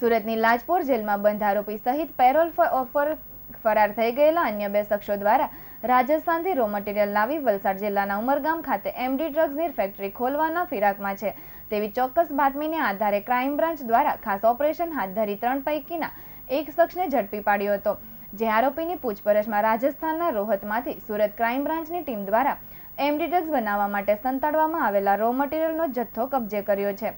સુરતની લાજપોર જેલમાં બંધ આરોપી સહિત પેરોલ ઓફર ફરાર થઈ ગયેલા અન્ય બે શખ્સો દ્વારા રાજસ્થાનથી રો મટીરિયલ લાવી વલસાડ જિલ્લાના ઉમરગામ ખાતે એમડી ડ્રગ્સની ફેક્ટરી ખોલવાના ફિરાકમાં છે તેવી ચોક્કસ બાતમીને આધારે ક્રાઇમ બ્રાન્ચ દ્વારા ખાસ ઓપરેશન હાથ ધરી ત્રણ પૈકીના એક શખ્સને ઝડપી પાડ્યો હતો જે આરોપીની પૂછપરછમાં રાજસ્થાનના રોહતમાંથી સુરત ક્રાઇમ બ્રાન્ચની ટીમ દ્વારા એમડી ડ્રગ્સ બનાવવા માટે સંતાડવામાં આવેલા રો મટીરીયલનો જથ્થો કબજે કર્યો છે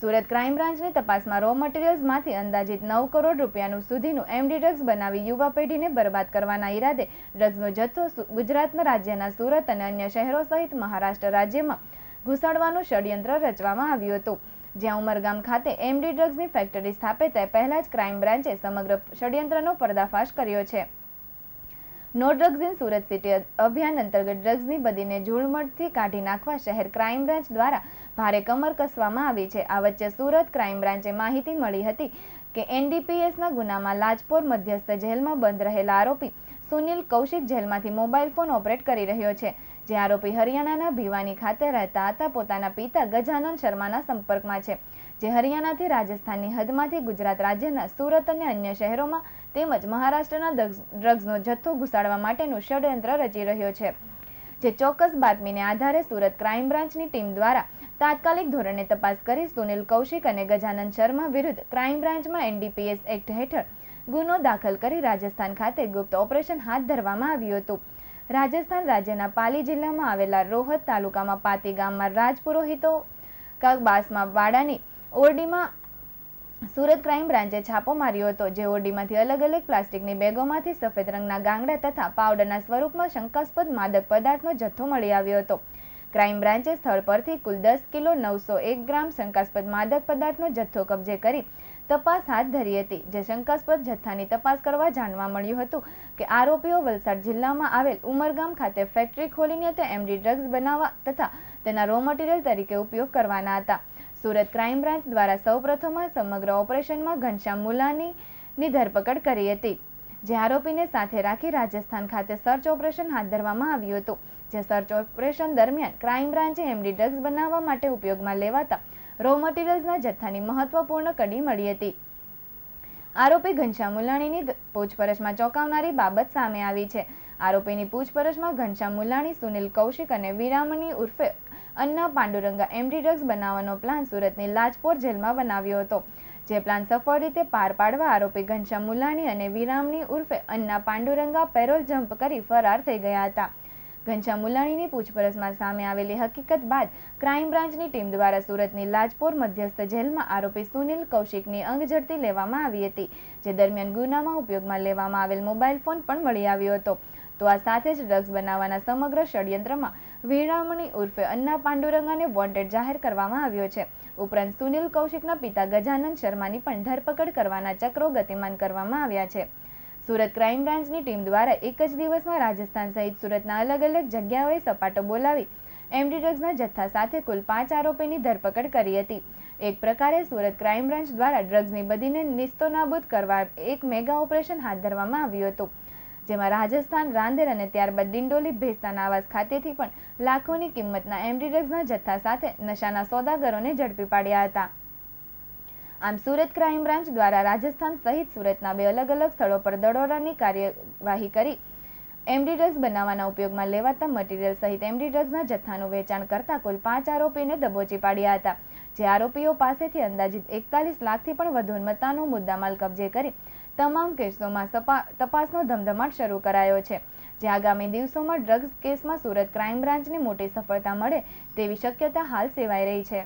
સુરત ક્રાઇમ બ્રાન્ચની તપાસમાં રો મટીરીયલ્સમાંથી અંદાજિત નવ કરોડ રૂપિયાનું સુધીનું એમડી ડ્રગ્સ બનાવી યુવા પેઢીને બરબાદ કરવાના ઈરાદે ડ્રગ્સનો જથ્થો ગુજરાતમાં રાજ્યના સુરત અને અન્ય શહેરો સહિત મહારાષ્ટ્ર રાજ્યમાં ઘુસાડવાનું ષડયંત્ર રચવામાં આવ્યું હતું જ્યાં ઉમરગામ ખાતે એમડી ડ્રગ્સની ફેક્ટરી સ્થાપે તે પહેલા જ ક્રાઇમ બ્રાન્ચે સમગ્ર ષડયંત્રનો પર્દાફાશ કર્યો છે no drugs in Surat city અભિયાન અંતર્ગત ડ્રગ્સની બદીને ઝૂળમટથી કાઢી નાખવા શહેર ક્રાઇમ બ્રાન્ચ દ્વારા ભારે કમર કસવામાં આવી છે આ વચ્ચે સુરત ક્રાઇમ બ્રાન્ચે માહિતી મળી હતી કે એનડીપીએસના ગુનામાં લાજપોર મધ્યસ્થ જેલમાં બંધ રહેલા આરોપી સુનિલ કૌશિક જેલમાંથી મોબાઈલ ફોન ઓપરેટ કરી રહ્યો છે જે આરોપી હરિયાણાના ભીવાની ખાતે રહેતા હતા પોતાના પિતા ગજાનંદ શર્માના સંપર્કમાં છે જે હરિયાણાથી રાજસ્થાનની હદમાંથી ગુજરાત રાજ્યના સુરત અને અન્ય શહેરોમાં તેમજ મહારાષ્ટ્રના ડ્રગ્સનો જથ્થો ઘુસાડવા માટેનું ષડયંત્ર રચી રહ્યો છે જે ચોક્કસ બાતમીને આધારે સુરત ક્રાઇમ બ્રાન્ચની ટીમ દ્વારા તાત્કાલિક ધોરણે તપાસ કરી સુનિલ કૌશિક અને ગજાનંદ શર્મા વિરુદ્ધ ક્રાઇમ બ્રાન્ચમાં એનડીપીએસ એક્ટ હેઠળ ગુનો દાખલ કરી રાજસ્થાન ખાતે ગુપ્ત ઓપરેશન હાથ ધરવામાં આવ્યું હતું રાજસ્થાન રાજ્યના પાલી જિલ્લામાં આવેલા રોહત તાલુકામાં પાતી ગામમાં રાજપુરોહિતો કગબાસમાં વાડાની ઓરડીમાં સુરત ક્રાઇમ બ્રાન્ચે છાપો માર્યો હતો જે ઓરડીમાંથી અલગ અલગ પ્લાસ્ટિકની બેગોમાંથી સફેદ રંગના ગાંગડા તથા પાવડરના સ્વરૂપમાં શંકાસ્પદ માદક પદાર્થનો જથ્થો મળી આવ્યો હતો ક્રાઇમ બ્રાન્ચે સ્થળ પરથી કુલ દસ કિલો નવસો એક ગ્રામ શંકાસ્પદ માદક પદાર્થનો જથ્થો કબજે કરી તપાસ હાથ ધરી હતી જે શંકાસ્પદ જથ્થાની તપાસ કરવા જાણવા મળ્યું હતું કે આરોપીઓ વલસાડ જિલ્લામાં આવેલ ઉમરગામ ખાતે ફેક્ટરી ખોલીને તે એમડી ડ્રગ્સ બનાવવા તથા તેના રો મટીરિયલ તરીકે ઉપયોગ કરવાના હતા સુરત ક્રાઇમ બ્રાન્ચ દ્વારા સૌપ્રથમ સમગ્ર ઓપરેશનમાં ઘનશ્યામ મુલાનીની ધરપકડ કરી હતી જે આરોપીને સાથે રાખી રાજસ્થાન ખાતે સર્ચ ઓપરેશન હાથ ધરવામાં આવ્યું હતું જે સર્ચ ઓપરેશન દરમિયાન ક્રાઇમ બ્રાન્ચે એમડી ડ્રગ્સ બનાવવા માટે ઉપયોગમાં લેવાતા રો મટીરિયલ્સના જથ્થાની મહત્વપૂર્ણ કડી મળી હતી આરોપી ઘનશ્યામ મુલાણીની પૂછપરછમાં ચોંકાવનારી બાબત સામે આવી છે આરોપીની પૂછપરછમાં ઘનશ્યામ મુલાણી સુનિલ કૌશિક અને વિરામની ઉર્ફે અન્ના પાંડુરંગા એમડી ડ્રગ્સ બનાવવાનો પ્લાન સુરતની લાજપોર જેલમાં બનાવ્યો હતો જે પ્લાન સફળ રીતે પાર પાડવા આરોપી ઘનશ્યામ મુલાણી અને વિરામની ઉર્ફે અન્ના પાંડુરંગા પેરોલ જમ્પ કરી ફરાર થઈ ગયા હતા ઘનશ્યામ મુલાણીની પૂછપરછમાં સામે આવેલી હકીકત બાદ ક્રાઇમ બ્રાન્ચની ટીમ દ્વારા સુરતની લાજપોર મધ્યસ્થ જેલમાં આરોપી સુનિલ કૌશિકની અંગ ઝડપી લેવામાં આવી હતી જે દરમિયાન ગુનામાં ઉપયોગમાં લેવામાં આવેલ મોબાઈલ ફોન પણ મળી આવ્યો હતો તો આ સાથે જ ડ્રગ્સ બનાવવાના સમગ્ર ષડયંત્રમાં વીરામણી ઉર્ફે અન્ના પાંડુરંગાને વોન્ટેડ જાહેર કરવામાં આવ્યો છે ઉપરાંત સુનિલ કૌશિકના પિતા ગજાનંદ શર્માની પણ ધરપકડ કરવાના ચક્રો ગતિમાન કરવામાં આવ્યા છે સુરત ક્રાઇમ બ્રાન્ચની ટીમ દ્વારા એક જ દિવસમાં રાજસ્થાન સહિત સુરતના અલગ અલગ જગ્યાઓએ સપાટો બોલાવી એમડી ડ્રગ્સના જથ્થા સાથે કુલ પાંચ આરોપીની ધરપકડ કરી હતી એક પ્રકારે સુરત ક્રાઇમ બ્રાન્ચ દ્વારા ડ્રગ્સની બદીને નિસ્તોનાબૂદ કરવા એક મેગા ઓપરેશન હાથ ધરવામાં આવ્યું હતું જેમાં રાજસ્થાન રાંદેર અને ત્યારબાદ દિંડોલી ભેસ્તાન આવાસ ખાતેથી પણ લાખોની કિંમતના એમડી ડ્રગ્સના જથ્થા સાથે નશાના સોદાગરોને ઝડપી પાડ્યા હતા આમ સુરત ક્રાઇમ બ્રાન્ચ દ્વારા રાજસ્થાન સહિત સુરતના બે અલગ અલગ સ્થળો પર દરોડાની કાર્યવાહી કરી એમડી ડ્રગ્સ બનાવવાના ઉપયોગમાં લેવાતા મટીરીયલ સહિત એમડી ડ્રગ્સના જથ્થાનું વેચાણ કરતા કુલ પાંચ આરોપીને દબોચી પાડ્યા હતા જે આરોપીઓ પાસેથી અંદાજિત એકતાલીસ લાખથી પણ વધુ મતાનો મુદ્દામાલ કબજે કરી તમામ કેસોમાં તપાસનો ધમધમાટ શરૂ કરાયો છે જે આગામી દિવસોમાં ડ્રગ્સ કેસમાં સુરત ક્રાઇમ બ્રાન્ચને મોટી સફળતા મળે તેવી શક્યતા હાલ સેવાઈ રહી છે